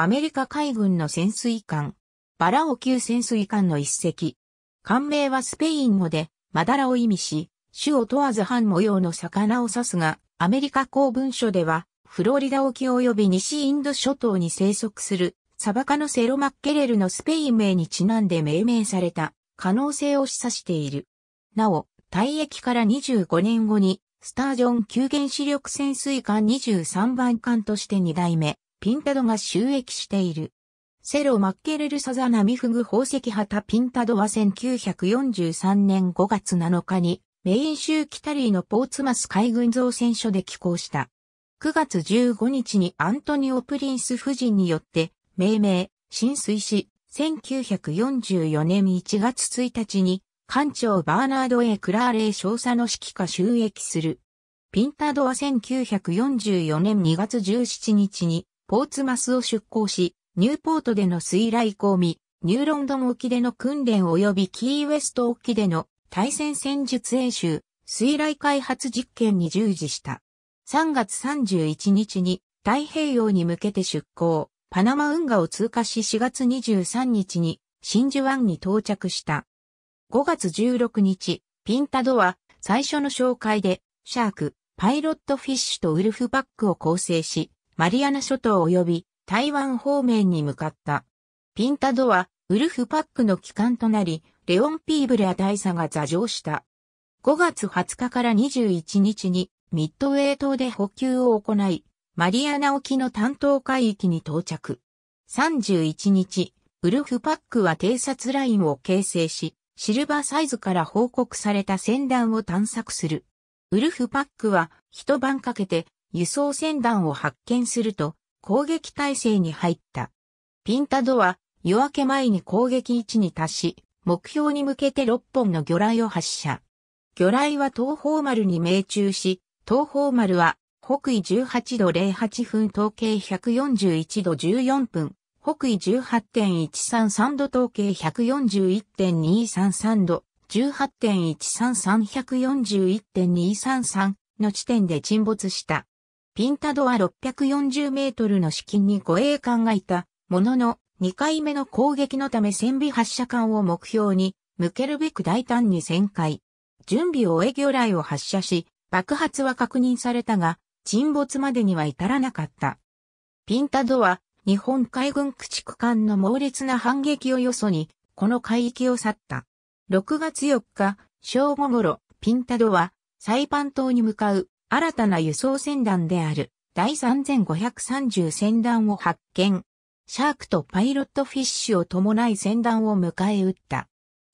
アメリカ海軍の潜水艦、バラオ級潜水艦の一隻。艦名はスペイン語で、マダラを意味し、種を問わず半模様の魚を指すが、アメリカ公文書では、フロリダ沖及び西インド諸島に生息する、サバカのセロマッケレルのスペイン名にちなんで命名された可能性を示唆している。なお、退役から25年後に、スタージョン急原子力潜水艦23番艦として2代目、ピンタドが収益している。セロ・マッケレル・サザナミフグ宝石旗ピンタドは1943年5月7日にメイン州キタリーのポーツマス海軍造船所で寄港した。9月15日にアントニオ・プリンス夫人によって命名、浸水し、1944年1月1日に艦長バーナード・エクラーレイ少佐の指揮下収益する。ピンタドは1944年2月17日にポーツマスを出港し、ニューポートでの水雷込み、ニューロンドン沖での訓練及びキーウェスト沖での対戦戦術演習、水雷開発実験に従事した。3月31日に太平洋に向けて出港、パナマ運河を通過し4月23日に真珠湾に到着した。5月16日、ピンタドは最初の紹介で、シャーク、パイロットフィッシュとウルフバックを構成し、マリアナ諸島及び台湾方面に向かった。ピンタドは、ウルフパックの帰還となり、レオン・ピーブレア大佐が座上した。5月20日から21日に、ミッドウェイ島で補給を行い、マリアナ沖の担当海域に到着。31日、ウルフパックは偵察ラインを形成し、シルバーサイズから報告された船団を探索する。ウルフパックは一晩かけて輸送船団を発見すると攻撃態勢に入った。ピンタドは夜明け前に攻撃位置に達し、目標に向けて6本の魚雷を発射。魚雷は東方丸に命中し、東方丸は北緯18度08分統計141度14分、北緯18.133度統計141.233度、18.133141.233の地点で沈没した。ピンタドは640メートルの至近に護衛艦がいた、ものの、2回目の攻撃のため戦備発射艦を目標に、向けるべく大胆に旋回。準備を終え魚雷を発射し、爆発は確認されたが、沈没までには至らなかった。ピンタドは、日本海軍駆逐艦の猛烈な反撃をよそに、この海域を去った。6月4日、正午頃、ピンタドは、サイパン島に向かう新たな輸送船団である第3530船団を発見。シャークとパイロットフィッシュを伴い船団を迎え撃った。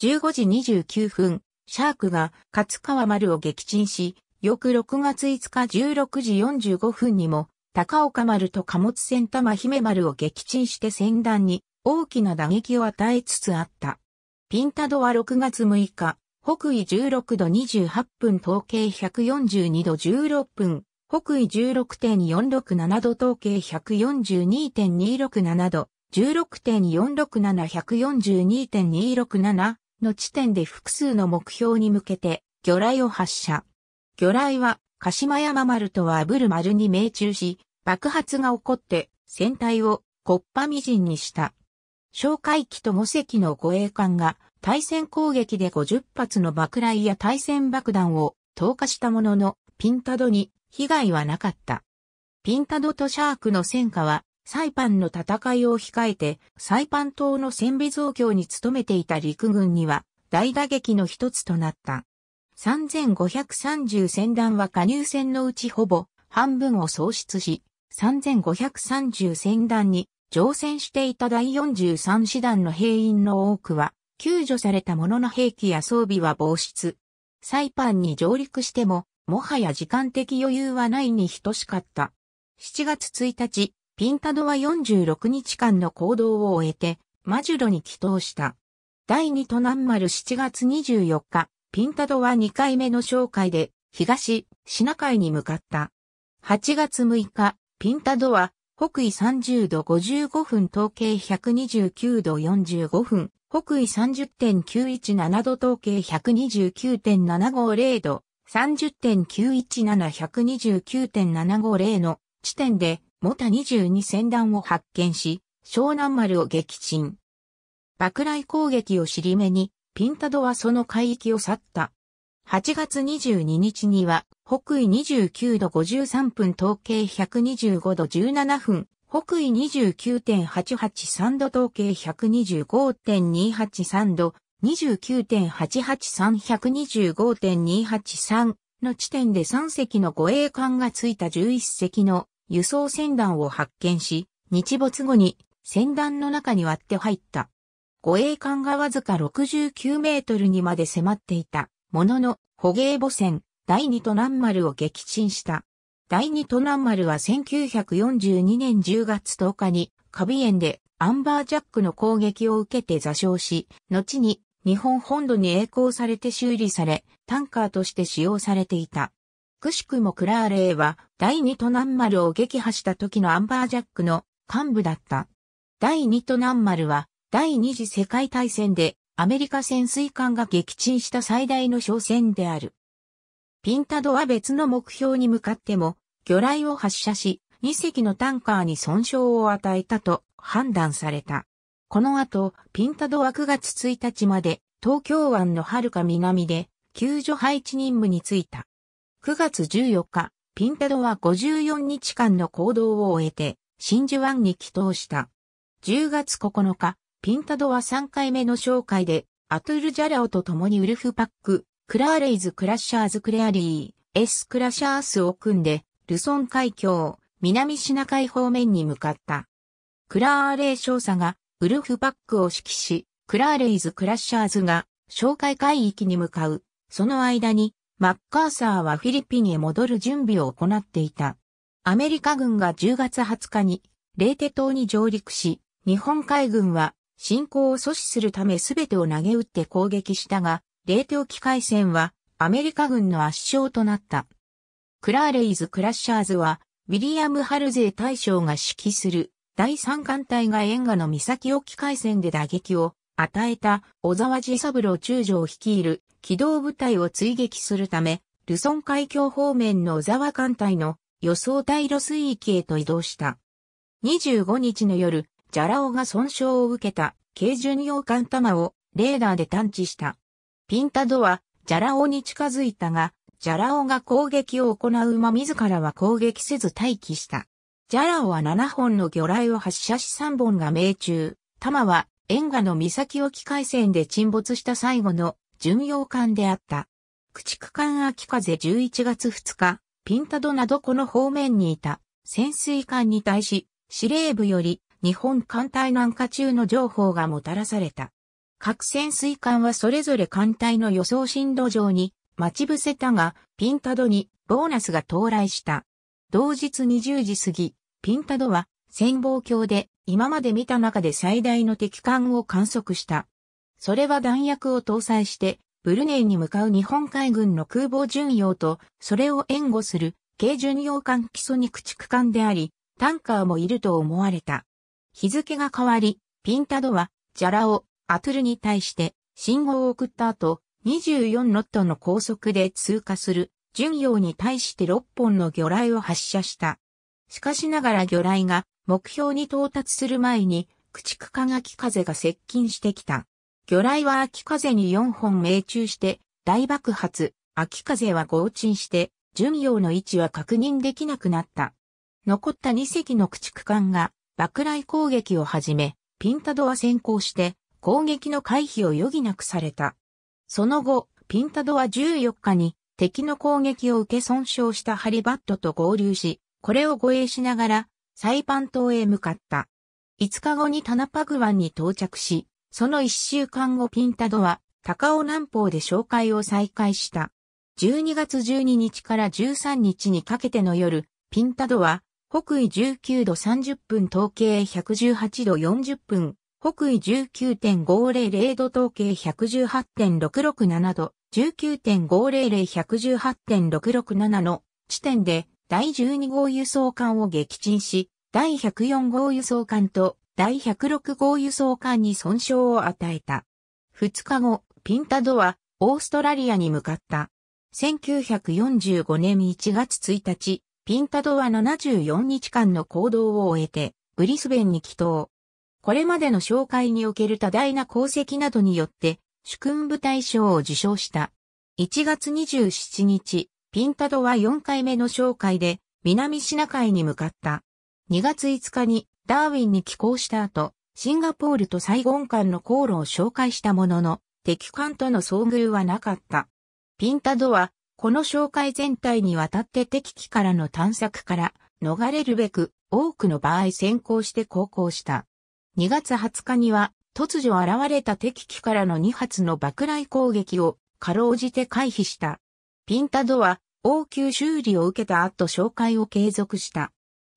15時29分、シャークが勝川丸を撃沈し、翌6月5日16時45分にも、高岡丸と貨物船玉姫丸を撃沈して船団に大きな打撃を与えつつあった。ピンタドは6月6日、北緯16度28分統計142度16分、北緯16.467度統計142.267度、16.467142.267の地点で複数の目標に向けて魚雷を発射。魚雷は鹿島山丸とはブル丸に命中し、爆発が起こって船体をコッパみじんにした。哨戒機と模石の護衛艦が対戦攻撃で50発の爆雷や対戦爆弾を投下したものの、ピンタドに被害はなかった。ピンタドとシャークの戦火は、サイパンの戦いを控えて、サイパン島の戦備増強に努めていた陸軍には、大打撃の一つとなった。3530戦団は加入戦のうちほぼ半分を喪失し、3530戦団に乗船していた第43師団の兵員の多くは救助されたものの兵器や装備は防失。サイパンに上陸しても、もはや時間的余裕はないに等しかった。7月1日、ピンタドは46日間の行動を終えて、マジュロに帰投した。第2都南丸7月24日、ピンタドは2回目の紹介で、東、シナ海に向かった。8月6日、ピンタドは、北緯30度55分、東経129度45分、北緯30.917度統計129.750度、30.917129.750の地点で、モタ22船団を発見し、湘南丸を撃沈。爆雷攻撃を尻目に、ピンタドはその海域を去った。8月22日には、北緯29度53分統計125度17分、北緯29.883度統計125.283度29.883125.283の地点で3隻の護衛艦がついた11隻の輸送船団を発見し、日没後に船団の中に割って入った。護衛艦がわずか69メートルにまで迫っていたものの捕鯨母船第二と南丸を撃沈した。第二都南丸は1942年10月10日に、カビ園でアンバージャックの攻撃を受けて座礁し、後に日本本土に栄光されて修理され、タンカーとして使用されていた。くしくもクラーレーは第二都南丸を撃破した時のアンバージャックの幹部だった。第二都南丸は第二次世界大戦でアメリカ潜水艦が撃沈した最大の商船である。ピンタドは別の目標に向かっても、魚雷を発射し、2隻のタンカーに損傷を与えたと判断された。この後、ピンタドは9月1日まで東京湾の遥か南で救助配置任務に就いた。9月14日、ピンタドは54日間の行動を終えて真珠湾に帰島した。10月9日、ピンタドは3回目の紹介でアトゥルジャラオと共にウルフパック、クラーレイズ・クラッシャーズ・クレアリー、エス・クラッシャースを組んで、ルソン海峡、南シナ海方面に向かった。クラーレイ少佐が、ウルフパックを指揮し、クラーレイズ・クラッシャーズが、哨戒海域に向かう。その間に、マッカーサーはフィリピンへ戻る準備を行っていた。アメリカ軍が10月20日に、レーテ島に上陸し、日本海軍は、侵攻を阻止するため全てを投げ打って攻撃したが、冷凍機械戦はアメリカ軍の圧勝となった。クラーレイズ・クラッシャーズは、ウィリアム・ハルゼー大将が指揮する第三艦隊が沿岸の岬沖海戦で打撃を与えた小沢寺三郎中将率いる機動部隊を追撃するため、ルソン海峡方面の小沢艦隊の予想対路水域へと移動した。25日の夜、ジャラオが損傷を受けた軽巡洋艦玉をレーダーで探知した。ピンタドは、ジャラオに近づいたが、ジャラオが攻撃を行う馬自らは攻撃せず待機した。ジャラオは7本の魚雷を発射し3本が命中。玉は、沿河の岬沖海戦で沈没した最後の巡洋艦であった。駆逐艦秋風11月2日、ピンタドなどこの方面にいた潜水艦に対し、司令部より日本艦隊南下中の情報がもたらされた。各潜水艦はそれぞれ艦隊の予想進路上に待ち伏せたが、ピンタドにボーナスが到来した。同日20時過ぎ、ピンタドは潜望鏡で今まで見た中で最大の敵艦を観測した。それは弾薬を搭載して、ブルネイに向かう日本海軍の空母巡洋と、それを援護する軽巡洋艦基礎に駆逐艦であり、タンカーもいると思われた。日付が変わり、ピンタドは、ジャラオ、アトゥルに対して信号を送った後、24ノットの高速で通過する、巡洋に対して6本の魚雷を発射した。しかしながら魚雷が目標に到達する前に、駆逐艦秋風が接近してきた。魚雷は秋風に4本命中して大爆発、秋風は合沈して、巡洋の位置は確認できなくなった。残った2隻の駆逐艦が爆雷攻撃を始め、ピンタドは先行して攻撃の回避を余儀なくされた。その後、ピンタドは14日に敵の攻撃を受け損傷したハリバットと合流し、これを護衛しながらサイパン島へ向かった。5日後にタナパグ湾に到着し、その1週間後ピンタドは高尾南方で紹介を再開した。12月12日から13日にかけての夜、ピンタドは北緯19度30分東経118度40分北緯19.500度統計118.667度、19.500、118.667の地点で第12号輸送艦を撃沈し、第104号輸送艦と第106号輸送艦に損傷を与えた。2日後、ピンタドはオーストラリアに向かった。1945年1月1日、ピンタドは74日間の行動を終えて、ブリスベンに帰島。これまでの紹介における多大な功績などによって、主君部大賞を受賞した。1月27日、ピンタドは4回目の紹介で、南シナ海に向かった。2月5日にダーウィンに寄港した後、シンガポールとサイゴン間の航路を紹介したものの、敵艦との遭遇はなかった。ピンタドは、この紹介全体にわたって敵機からの探索から逃れるべく、多くの場合先行して航行した。2月20日には突如現れた敵機からの2発の爆雷攻撃をかろうじて回避した。ピンタドは応急修理を受けた後紹介を継続した。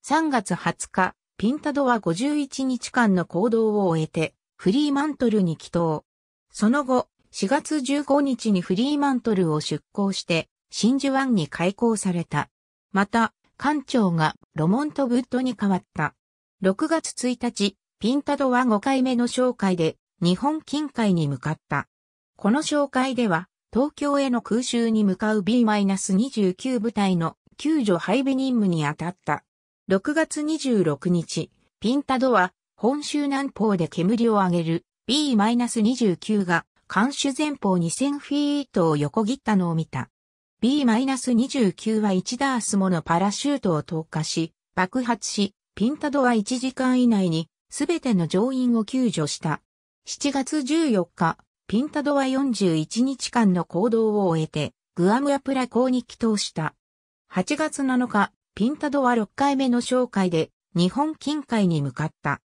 3月20日、ピンタドは51日間の行動を終えてフリーマントルに帰投。その後、4月15日にフリーマントルを出港して真珠湾に開港された。また、艦長がロモント・ブッドに変わった。6月1日、ピンタドは5回目の紹介で日本近海に向かった。この紹介では東京への空襲に向かう B-29 部隊の救助配備任務に当たった。6月26日、ピンタドは本州南方で煙を上げる B-29 が艦首前方2000フィートを横切ったのを見た。B-29 は1ダースものパラシュートを投下し、爆発し、ピンタドは1時間以内にすべての乗員を救助した。7月14日、ピンタドは41日間の行動を終えて、グアムアプラ港に帰投した。8月7日、ピンタドは6回目の紹介で、日本近海に向かった。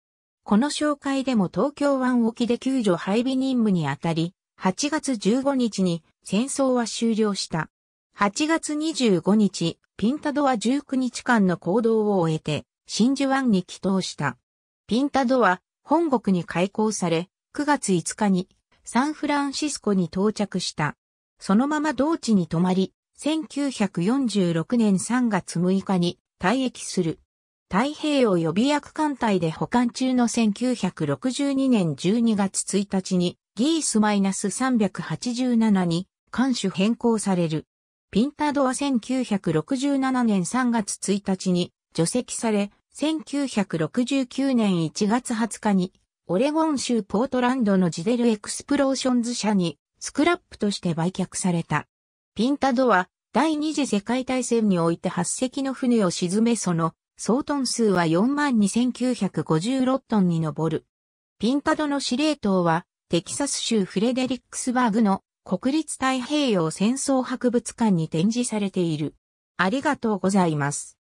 この紹介でも東京湾沖で救助配備任務にあたり、8月15日に戦争は終了した。8月25日、ピンタドは19日間の行動を終えて、真珠湾に帰投した。ピンタドは本国に開港され、9月5日にサンフランシスコに到着した。そのまま同地に泊まり、1946年3月6日に退役する。太平洋予備役艦隊で保管中の1962年12月1日にギース -387 に艦種変更される。ピンタドは1967年3月1日に除籍され、1969年1月20日に、オレゴン州ポートランドのジデルエクスプローションズ社に、スクラップとして売却された。ピンタドは、第二次世界大戦において8隻の船を沈めその、総トン数は42,956トンに上る。ピンタドの司令塔は、テキサス州フレデリックスバーグの国立太平洋戦争博物館に展示されている。ありがとうございます。